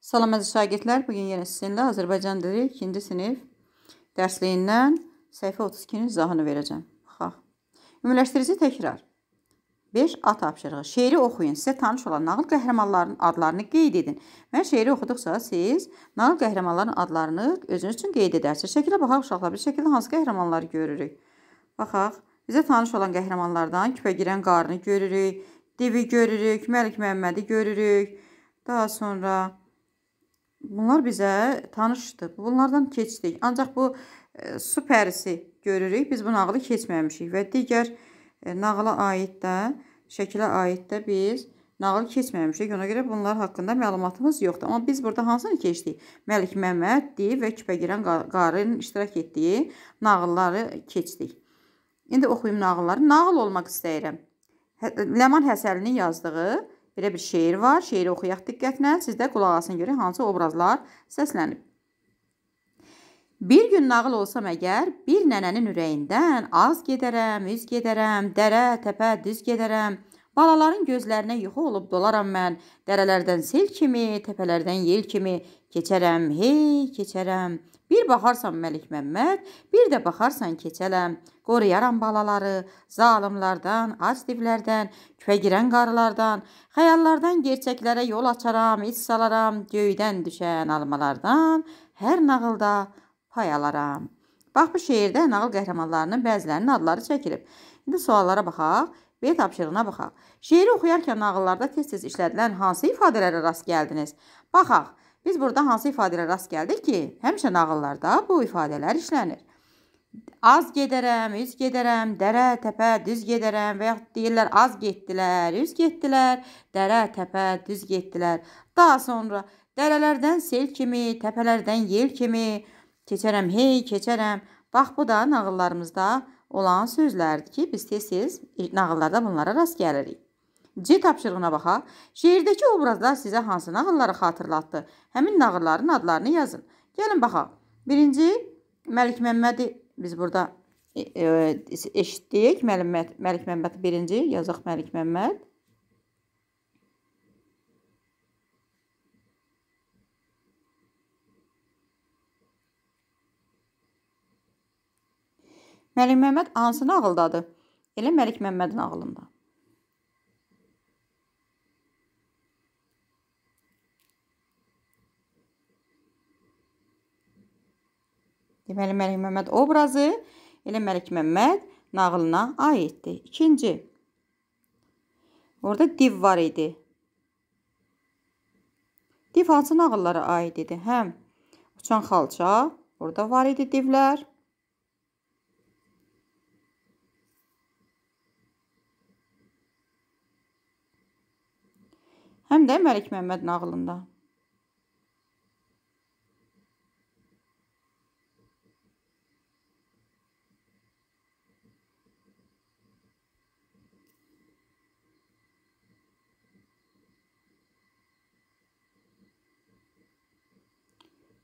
Salam əziz şagirdlər, bu gün yenə sizinlə Azərbaycan dili 2-ci sinif dərsliyindən səhifə 32-nin izahını verəcəm. Baxaq. Ümumiləşdirici təkrar. 5. A tapşırığı. Şeiri oxuyun. Sizə tanış olan nağıl qəhrəmanlarının adlarını qeyd edin. Mən şeiri oxuduqca siz nağıl qəhrəmanlarının adlarını özünüz üçün qeyd edərsiniz. Şəkilə baxaq uşaqlar. Bir şəkildə hansı qəhrəmanları görürük? Baxaq. Bizə tanış olan qəhrəmanlardan küpə girən qarını görürük, divi görürük, Məlik Məmmədi görürük. Daha sonra Bunlar bizə tanışdır. Bunlardan keçdik. Ancaq bu e, su pərisi görürük. Biz bu nağılı keçməmişik və digər e, nağıla aid də, şəkilə aid də biz nağıl keçməmişik. Ona görə bunlar haqqında məlumatımız yoxdur. Amma biz burada hansını keçdik? Məlik Məmməd, Div və Küpəgirən Qarın iştirak etdiyi nağılları keçdik. İndi oxuyum nağılları. Nağıl olmaq istəyirəm. Hə, Ləman Həsəlinin yazdığı Belə bir şeir var. Şeiri oxuyaq diqqətlə. Siz də qulaq asın görək hansı obrazlar səslənib. Bir gün nağıl olsam əgər, bir nənənin ürəyindən az gedərəm, üz gedərəm, dərə, təpə, düz gedərəm. Balaların gözlərinə yuxu olub dolaram mən. Dərələrdən sel kimi, təpələrdən yel kimi keçərəm, hey, keçərəm. Bir baxarsan Məlik Məmməd, bir də baxarsan keçələm. Qoruyaram balaları zalımlardan, ac divlərdən, küfəgirən qarılardan, xəyallardan gerçəklərə yol açaram, iç salaram, göydən düşən almalardan hər nağılda pay alaram. Bax bu şeirdə nağıl qəhrəmanlarının bəzilərinin adları çəkilib. İndi suallara baxaq. B tapşırığına baxaq. Şeiri oxuyarkən nağıllarda tez-tez işlədilən hansı ifadələrə rast gəldiniz? Baxaq. Biz burada hansı ifadələrə rast gəldik ki, həmişə nağıllarda bu ifadələr işlənir. Az gedərəm, üz gedərəm, dərə, təpə, düz gedərəm və yaxud deyirlər az getdilər, üz getdilər, dərə, təpə, düz getdilər. Daha sonra dərələrdən sel kimi, təpələrdən yel kimi, keçərəm, hey, keçərəm. Bax, bu da nağıllarımızda olan sözlərdir ki, biz tez-tez nağıllarda bunlara rast gəlirik. C tapşırığına baxa. Şeirdəki obrazlar sizə hansı nağılları xatırlatdı? Həmin nağılların adlarını yazın. Gəlin baxaq. Birinci, Məlik Məmmədi biz burada e, e, eşitdik. Məlik, Məlik Məmməd birinci, yazıq Məlik Məmməd. Məlik Məmməd hansı nağıldadır? Elə Məlik Məmməd nağılında. Deməli, Məlik Məmməd obrazı elə Məlik Məmməd nağılına aiddir. İkinci, orada div var idi. Div hansı nağıllara aid idi? Həm uçan xalça, orada var idi divlər. Həm də Məlik Məmməd nağılında.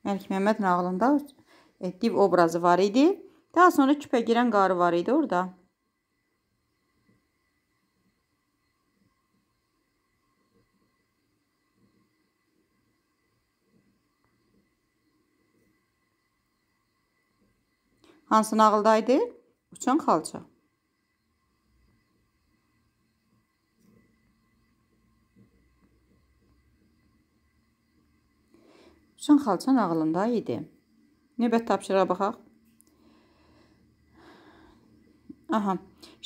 Məlik Məhəmməd nağılında e, div obrazı var idi. Daha sonra küpə girən qarı var idi orada. Hansı nağıldaydı? Uçan xalça. Sıçan xalçan ağlında idi. Növbət tapşırığa baxaq. Aha.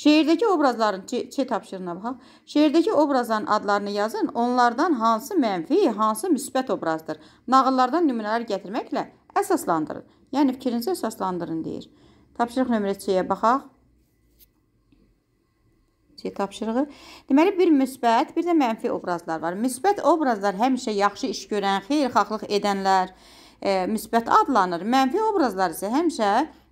Şeirdəki obrazların ç tapşırığına baxaq. Şeirdəki obrazların adlarını yazın. Onlardan hansı mənfi, hansı müsbət obrazdır? Nağıllardan nümunələr gətirməklə əsaslandırın. Yəni fikrinizi əsaslandırın deyir. Tapşırıq nömrə C-yə baxaq tapşırığı. Deməli, bir müsbət, bir də mənfi obrazlar var. Müsbət obrazlar həmişə yaxşı iş görən, xeyirxahlıq edənlər e, müsbət adlanır. Mənfi obrazlar isə həmişə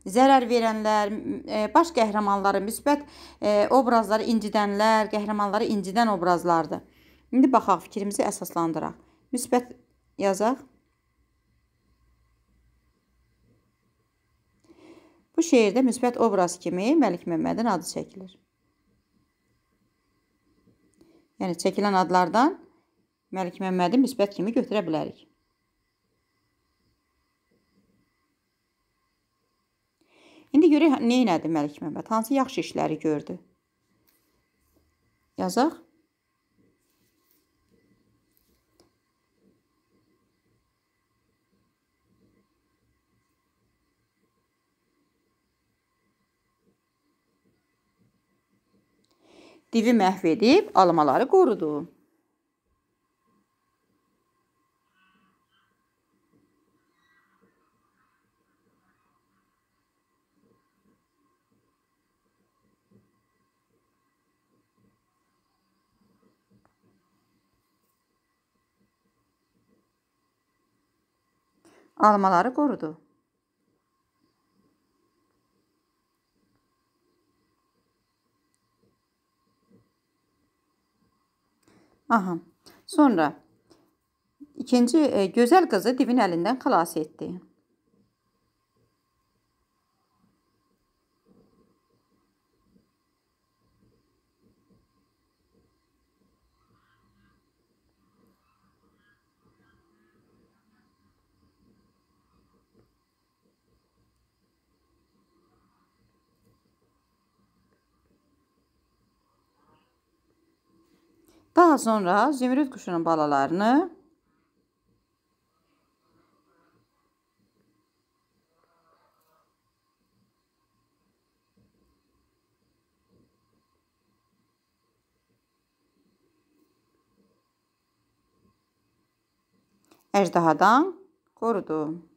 zərər verənlər, e, baş qəhrəmanları, müsbət e, obrazları incidənlər, qəhrəmanları incidən obrazlardır. İndi baxaq, fikrimizi əsaslandıraq. Müsbət yazaq. Bu şeirdə müsbət obraz kimi Məlik Məmmədin adı çəkilir. Yəni, çəkilən adlardan Məlik Məmmədi müsbət kimi götürə bilərik. İndi görək, neynədi Məlik Məmməd? Hansı yaxşı işləri gördü? Yazaq. divi məhv edib almaları qorudu. Almaları qorudu. Aha. Sonra ikinci e, gözəl qızı divin əlindən xilas etdi. Daha sonra zümrüt kuşunun balalarını ejderhadan korudu.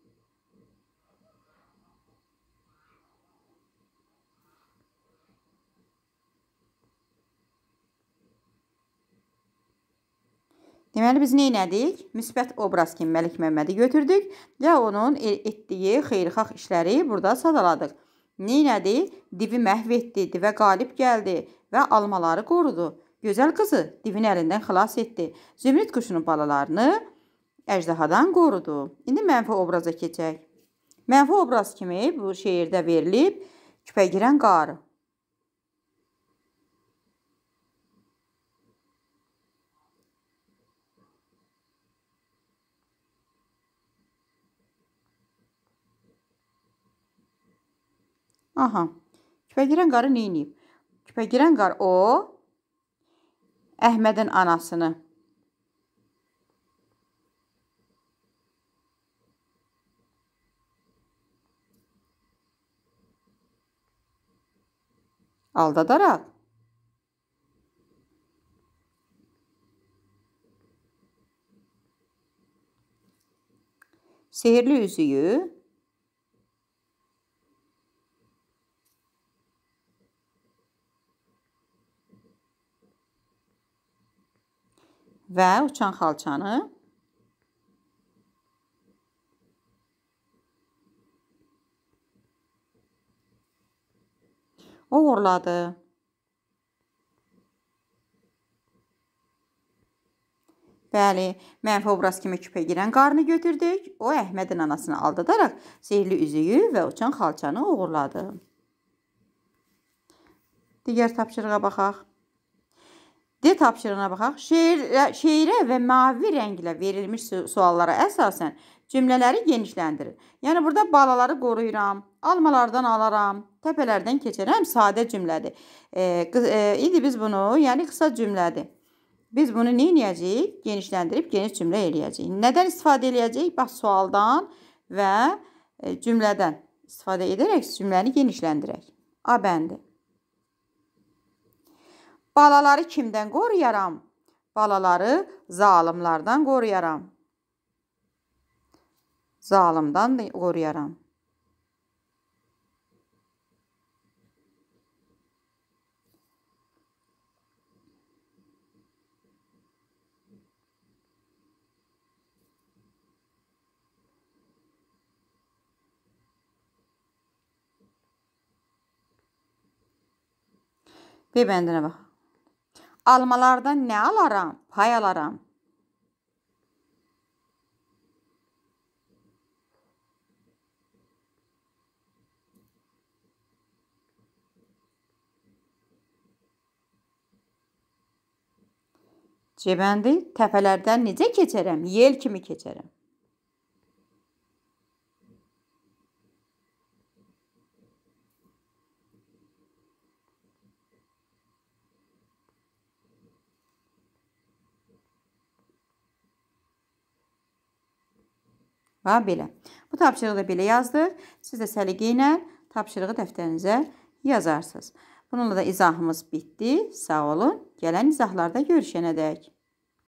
Deməli, biz neynədik? Müsbət obraz kimi Məlik Məmmədi götürdük və onun e, etdiyi xeyrxalq işləri burada sadaladıq. Neynədi? Divi məhv etdi, divə qalib gəldi və almaları qorudu. Gözəl qızı divin əlindən xilas etdi. Zümrüd quşunun balalarını əjdahadan qorudu. İndi mənfi obraza keçək. Mənfi obraz kimi bu şeirdə verilib küpəgirən qarı. Aha. Küpəgirən qarı neyniyib? Küpəgirən qar o Əhmədin anasını aldadaraq sehirli üzüyü və uçan xalçanı uğurladı. Bəli, mənfi obraz kimi küpə girən qarını götürdük. O, Əhmədin anasını aldadaraq sehirli üzüyü və uçan xalçanı uğurladı. Digər tapşırığa baxaq. D tapşırığına baxaq. Şeirə, e, şeirə və mavi rənglə verilmiş suallara əsasən cümlələri genişləndirin. Yəni burada balaları qoruyuram, almalardan alaram, təpələrdən keçərəm sadə cümlədir. E, e, indi biz bunu, yəni qısa cümlədir. Biz bunu nə edəcəyik? Genişləndirib geniş cümlə eləyəcəyik. Nədən istifadə eləyəcəyik? Bax sualdan və e, cümlədən istifadə edərək cümləni genişləndirək. A bəndi. Balaları kimden koruyaram? Balaları zalimlardan koruyaram. Zalimdan koruyaram. Bir bəndinə bak. almalardan nə alaram? Pay alaram. Cəbəndi təpələrdən necə keçərəm? Yel kimi keçərəm. Və belə. Bu tapşırığı da belə yazdıq. Siz də səliqə ilə tapşırığı dəftərinizə yazarsınız. Bununla da izahımız bitdi. Sağ olun. Gələn izahlarda görüşənədək.